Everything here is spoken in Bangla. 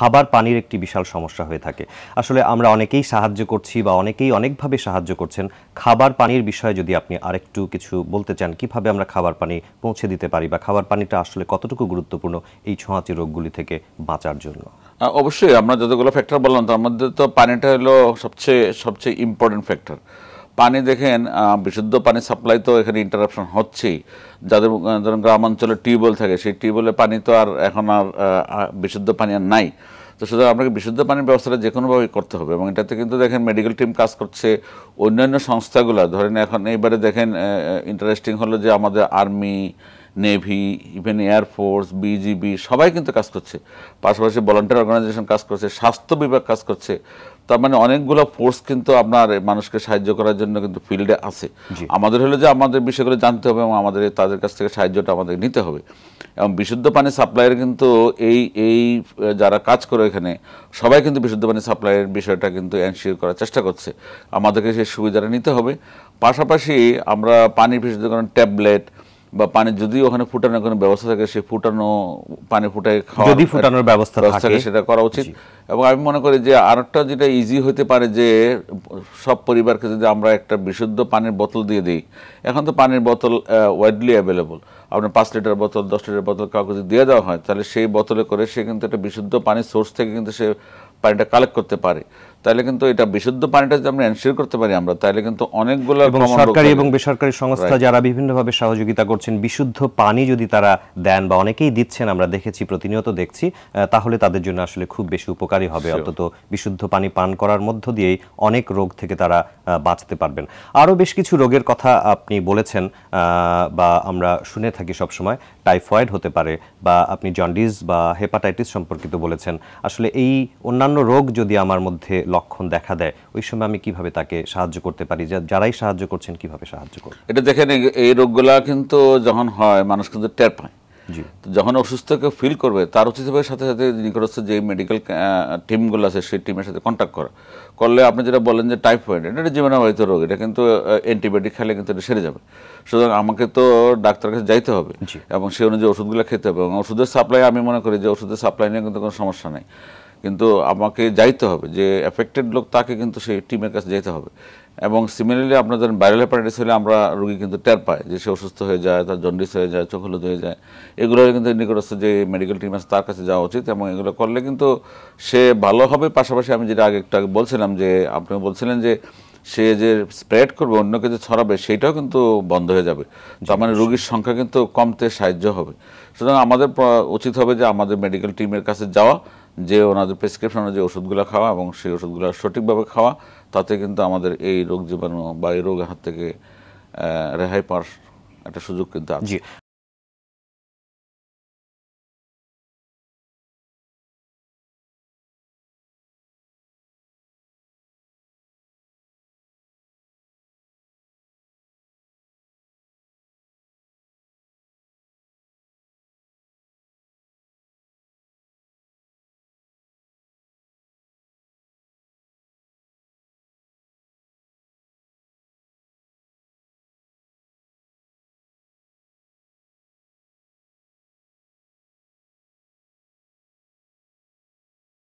খাবার পানির একটি বিশাল সমস্যা হয়ে থাকে আসলে আমরা অনেকেই সাহায্য করছি বা অনেকেই অনেকভাবে সাহায্য করছেন খাবার পানির বিষয়ে যদি আপনি আরেকটু কিছু বলতে চান কিভাবে আমরা খাবার পানি পৌঁছে দিতে পারি বা খাবার পানিটা আসলে কতটুকু গুরুত্বপূর্ণ এই ছোঁয়াচি রোগগুলি থেকে বাঁচার জন্য অবশ্যই আমরা যতগুলো ফ্যাক্টর বললাম তার মধ্যে তো পানিটা হলো সবচেয়ে সবচেয়ে ইম্পর্টেন্ট ফ্যাক্টর পানি দেখেন বিশুদ্ধ পানি সাপ্লাই তো এখানে ইন্টারাপশন হচ্ছেই যাদের ধরুন গ্রামাঞ্চলে টিউবওয়েল থাকে সেই টিউবওয়েলে পানি তো আর এখন আর বিশুদ্ধ পানি আর নাই তো সুতরাং আপনাকে বিশুদ্ধ পানির ব্যবস্থাটা যে কোনোভাবে করতে হবে এবং এটাতে কিন্তু দেখেন মেডিকেল টিম কাজ করছে অন্যান্য সংস্থাগুলো ধরেন এখন এইবারে দেখেন ইন্টারেস্টিং হলো যে আমাদের army navy even air force BGB সবাই কিন্তু কাজ করছে পাশাপাশি ভলান্টিয়ার অর্গানাইজেশন কাজ করছে স্বাস্থ্য বিভাগ কাজ করছে তার মানে অনেকগুলো ফোর্স কিন্তু আপনার মানুষকে সাহায্য করার জন্য কিন্তু ফিল্ডে আছে আমাদের হলো যে আমাদের বিষয়গুলো জানতে হবে এবং আমাদের তাদের কাছ থেকে সাহায্যটা আমাদের নিতে হবে এবং বিশুদ্ধ পানি সাপ্লাইয়ের কিন্তু এই এই যারা কাজ করে এখানে সবাই কিন্তু বিশুদ্ধ পানি সাপ্লাইয়ের বিষয়টা কিন্তু এনশিওর করার চেষ্টা করছে আমাদেরকে সেই সুবিধাটা নিতে হবে পাশাপাশি আমরা পানি বিশুদ্ধকরণ ট্যাবলেট বা পানি যদি ওখানে ফুটানোর কোনো ব্যবস্থা থাকে সে ফুটানো পানি ফুটায় খাওয়া যদি ফুটানোর ব্যবস্থা থাকে সেটা করা উচিত এবং আমি মনে করি যে আরেকটা যেটা ইজি হতে পারে যে সব পরিবারকে যদি আমরা একটা বিশুদ্ধ পানির বোতল দিয়ে দিই এখন তো পানির বোতল ওয়াইডলি অ্যাভেলেবল আপনার পাঁচ লিটার বোতল দশ লিটার বোতল কাউকে যদি দিয়ে দেওয়া হয় তাহলে সেই বোতলে করে সে কিন্তু একটা বিশুদ্ধ পানির সোর্স থেকে কিন্তু সে পানিটা কালেক্ট করতে পারে তাহলে কিন্তু এটা বিশুদ্ধ পানিটা যদি আমরা এনশিওর করতে পারি আমরা তাহলে কিন্তু অনেকগুলো এবং সরকারি এবং বেসরকারি সংস্থা যারা বিভিন্নভাবে সহযোগিতা করছেন বিশুদ্ধ পানি যদি তারা দেন বা অনেকেই দিচ্ছেন আমরা দেখেছি প্রতিনিয়ত দেখছি তাহলে তাদের জন্য আসলে খুব বেশি উপকারী হবে অন্তত বিশুদ্ধ পানি পান করার মধ্য দিয়েই অনেক রোগ থেকে তারা বাঁচতে পারবেন আরও বেশ কিছু রোগের কথা আপনি বলেছেন বা আমরা শুনে থাকি সবসময় টাইফয়েড হতে পারে বা আপনি জন্ডিস বা হেপাটাইটিস সম্পর্কিত বলেছেন আসলে এই অন্যান্য রোগ যদি আমার মধ্যে লক্ষণ দেখা দেয় ওই সময় আমি কিভাবে তাকে সাহায্য করতে পারি যারাই সাহায্য করছেন কিভাবে সাহায্য করব এটা দেখেন এই রোগগুলা কিন্তু যখন হয় মানুষ কিন্তু টের পায় যখন অসুস্থকে ফিল করবে তার উচিত হবে সাথে সাথে নিকটস্থ যে মেডিকেল টিমগুলো আছে সেই টিমের সাথে কন্ট্যাক্ট করা করলে আপনি যেটা বলেন যে টাইফয়েড এটা জীবনাবাহিত রোগ এটা কিন্তু অ্যান্টিবায়োটিক খেলে কিন্তু এটা সেরে যাবে সুতরাং আমাকে তো ডাক্তারের কাছে যাইতে হবে এবং সেই অনুযায়ী ওষুধগুলো খেতে হবে এবং ওষুধের সাপ্লাই আমি মনে করি যে ওষুধের সাপ্লাই নিয়ে কিন্তু কোনো সমস্যা নেই কিন্তু আমাকে যাইতে হবে যে এফেক্টেড লোক তাকে কিন্তু সেই টিমের কাছে যেতে হবে এবং সিমিলারলি আপনাদের ভাইরাল হেপাটাইটিস হলে আমরা রুগী কিন্তু টের পায় যে সে অসুস্থ হয়ে যায় তার জন্ডিস হয়ে যায় চোখ হলুদ হয়ে যায় এগুলো কিন্তু নিকটস্থ যে মেডিকেল টিম আছে তার কাছে যাওয়া উচিত এবং এগুলো করলে কিন্তু সে ভালো হবে পাশাপাশি আমি যেটা আগে একটু আগে বলছিলাম যে আপনি বলছিলেন যে সে যে স্প্রেড করবে অন্যকে যে ছড়াবে সেইটাও কিন্তু বন্ধ হয়ে যাবে তার মানে রুগীর সংখ্যা কিন্তু কমতে সাহায্য হবে সুতরাং আমাদের উচিত হবে যে আমাদের মেডিকেল টিমের কাছে যাওয়া যে ওনাদের প্রেসক্রিপশন অনুযায়ী ওষুধগুলো খাওয়া এবং সেই ওষুধগুলো সঠিকভাবে খাওয়া তাতে কিন্তু আমাদের এই রোগ জীবাণু বা এই রোগের হাত থেকে রেহাই পাওয়ার একটা সুযোগ কিন্তু আছে